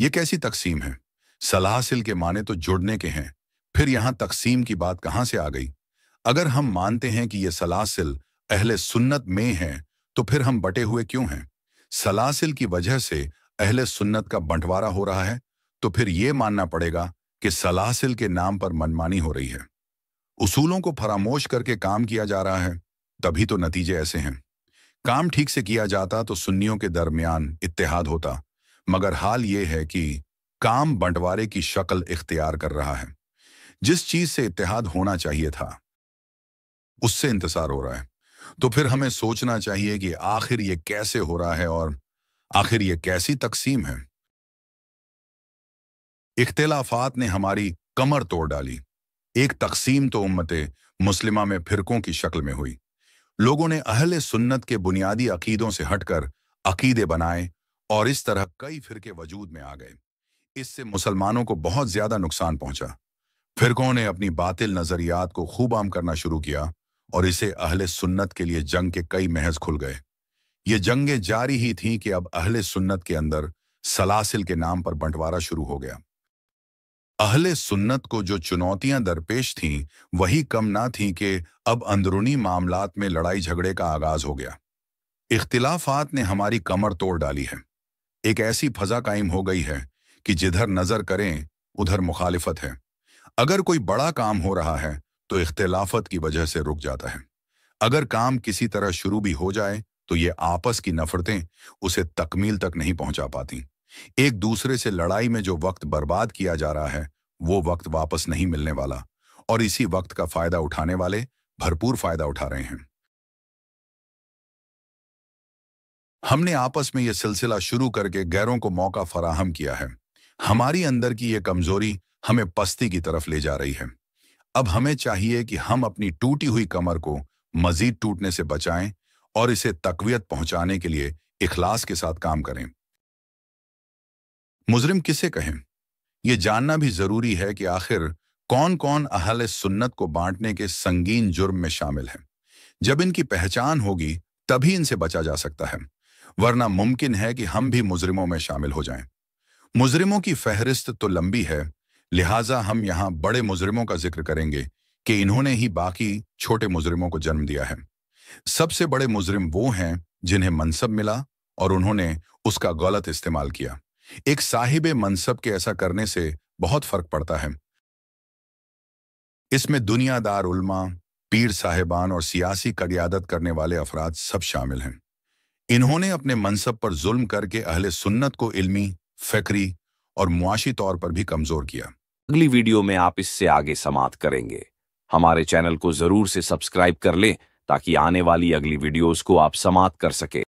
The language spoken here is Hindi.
ये कैसी तकसीम है सलाहसिल के माने तो जुड़ने के हैं फिर यहां तकसीम की बात कहां से आ गई अगर हम मानते हैं कि ये सलासिल अहले सुन्नत में हैं तो फिर हम बटे हुए क्यों हैं सलासिल की वजह से अहले सुन्नत का बंटवारा हो रहा है तो फिर ये मानना पड़ेगा कि सलासिल के नाम पर मनमानी हो रही है उसूलों को फरामोश करके काम किया जा रहा है तभी तो नतीजे ऐसे हैं काम ठीक से किया जाता तो सुन्नियों के दरमियान इतिहाद होता मगर हाल ये है कि काम बंटवारे की शक्ल इख्तियार कर रहा है जिस चीज से इतिहाद होना चाहिए था उससे इंतजार हो रहा है तो फिर हमें सोचना चाहिए कि आखिर यह कैसे हो रहा है और आखिर यह कैसी तकसीम है इख्तलाफात ने हमारी कमर तोड़ डाली एक तकसीम तो उम्मत मुस्लिमा में फिरकों की शक्ल में हुई लोगों ने अहल सुन्नत के बुनियादी अकीदों से हटकर अकीदे बनाए और इस तरह कई फिरके वजूद में आ गए इससे मुसलमानों को बहुत ज्यादा नुकसान पहुंचा फिरकों ने अपनी बातिल नजरियात को खूब आम करना शुरू किया और इसे अहले सुन्नत के लिए जंग के कई महज खुल गए ये जंगें जारी ही थीं कि अब अहले सुन्नत के अंदर सलासिल के नाम पर बंटवारा शुरू हो गया अहले सुन्नत को जो चुनौतियां दरपेश थीं वही कम ना थी कि अब अंदरूनी मामलात में लड़ाई झगड़े का आगाज हो गया इख्तिलाफात ने हमारी कमर तोड़ डाली है एक ऐसी फजा कायम हो गई है कि जिधर नजर करें उधर मुखालिफत है अगर कोई बड़ा काम हो रहा है तो इख्तलाफत की वजह से रुक जाता है अगर काम किसी तरह शुरू भी हो जाए तो ये आपस की नफरतें उसे तकमील तक नहीं पहुंचा पाती एक दूसरे से लड़ाई में जो वक्त बर्बाद किया जा रहा है वो वक्त वापस नहीं मिलने वाला और इसी वक्त का फायदा उठाने वाले भरपूर फायदा उठा रहे हैं हमने आपस में यह सिलसिला शुरू करके गैरों को मौका फराहम किया है हमारी अंदर की यह कमजोरी हमें पस्ती की तरफ ले जा रही है अब हमें चाहिए कि हम अपनी टूटी हुई कमर को मजीद टूटने से बचाएं और इसे तकवीत पहुंचाने के लिए इखलास के साथ काम करें मुजरिम किसे कहें यह जानना भी जरूरी है कि आखिर कौन कौन अहल सुन्नत को बांटने के संगीन जुर्म में शामिल है जब इनकी पहचान होगी तभी इनसे बचा जा सकता है वरना मुमकिन है कि हम भी मुजरिमों में शामिल हो जाएं। मुजरिमों की फहरिस्त तो लंबी है लिहाजा हम यहां बड़े मुजरिमों का जिक्र करेंगे कि इन्होंने ही बाकी छोटे मुजरिमों को जन्म दिया है सबसे बड़े मुजरिम वो हैं जिन्हें मनसब मिला और उन्होंने उसका गलत इस्तेमाल किया एक साहिब मनसब के ऐसा करने से बहुत फर्क पड़ता है इसमें दुनियादार उल्मा पीर साहिबान और सियासी कदियादत करने वाले अफराद सब शामिल हैं इन्होंने अपने मनसब पर जुल्म करके अहले सुन्नत को इल्मी फकरी और मुआशी तौर पर भी कमजोर किया अगली वीडियो में आप इससे आगे समाप्त करेंगे हमारे चैनल को जरूर से सब्सक्राइब कर लें ताकि आने वाली अगली वीडियोस को आप समाप्त कर सके